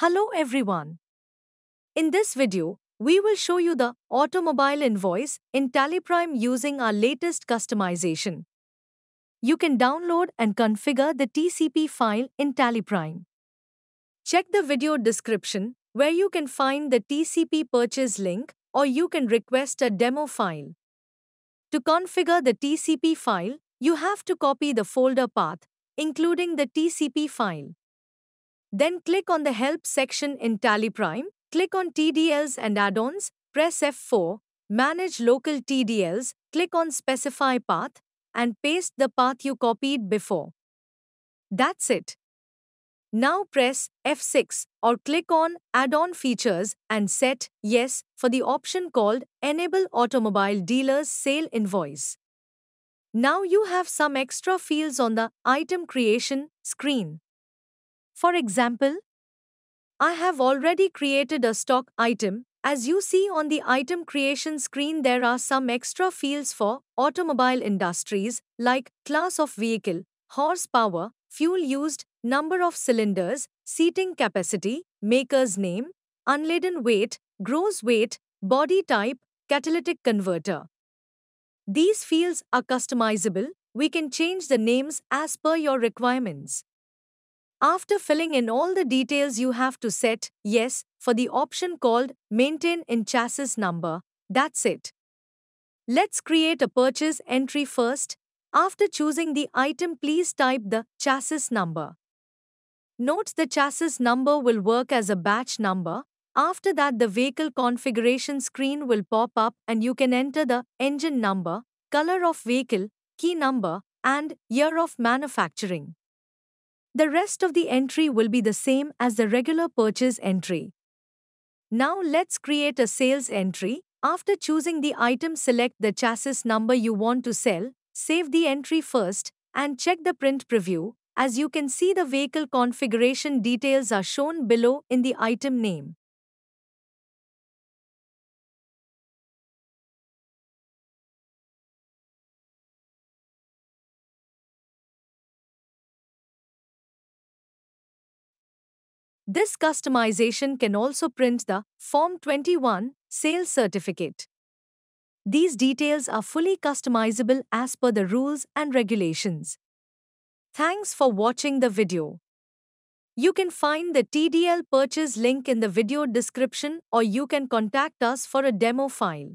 Hello everyone. In this video, we will show you the automobile invoice in TallyPrime using our latest customization. You can download and configure the TCP file in TallyPrime. Check the video description where you can find the TCP purchase link or you can request a demo file. To configure the TCP file, you have to copy the folder path, including the TCP file. Then click on the Help section in Tally Prime, click on TDLs and add-ons, press F4, manage local TDLs, click on specify path, and paste the path you copied before. That's it. Now press F6 or click on Add-on Features and set Yes for the option called Enable Automobile Dealers Sale Invoice. Now you have some extra fields on the Item Creation screen. For example, I have already created a stock item. As you see on the item creation screen, there are some extra fields for automobile industries like class of vehicle, horsepower, fuel used, number of cylinders, seating capacity, maker's name, unladen weight, gross weight, body type, catalytic converter. These fields are customizable. We can change the names as per your requirements. After filling in all the details you have to set yes for the option called maintain in chassis number, that's it. Let's create a purchase entry first. After choosing the item please type the chassis number. Note the chassis number will work as a batch number. After that the vehicle configuration screen will pop up and you can enter the engine number, color of vehicle, key number and year of manufacturing. The rest of the entry will be the same as the regular purchase entry. Now let's create a sales entry. After choosing the item select the chassis number you want to sell, save the entry first, and check the print preview. As you can see the vehicle configuration details are shown below in the item name. This customization can also print the Form 21 sales certificate. These details are fully customizable as per the rules and regulations. Thanks for watching the video. You can find the TDL purchase link in the video description or you can contact us for a demo file.